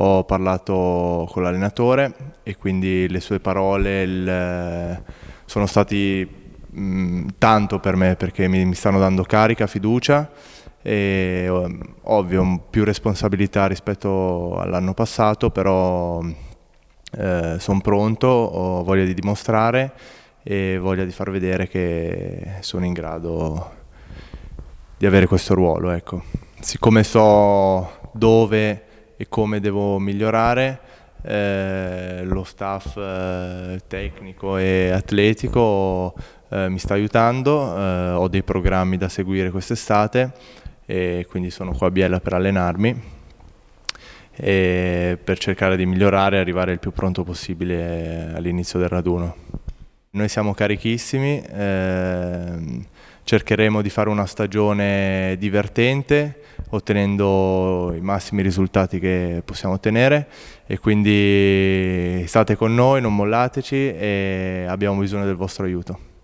ho parlato con l'allenatore e quindi le sue parole il, sono stati mh, mm, tanto per me perché mi, mi, stanno dando carica, fiducia e um, ovvio più responsabilità rispetto all'anno passato, però eh, sono pronto, ho voglia di dimostrare e voglia di far vedere che sono in grado di avere questo ruolo. Ecco. Siccome so dove e come devo migliorare. Eh, lo staff eh, tecnico e atletico eh, mi sta aiutando, eh, ho dei programmi da seguire quest'estate e quindi sono qua a Biella per allenarmi e per cercare di migliorare e arrivare il più pronto possibile all'inizio del raduno. Noi siamo carichissimi, ehm, cercheremo di fare una stagione divertente, ottenendo i massimi risultati che possiamo ottenere e quindi state con noi, non mollateci e abbiamo bisogno del vostro aiuto.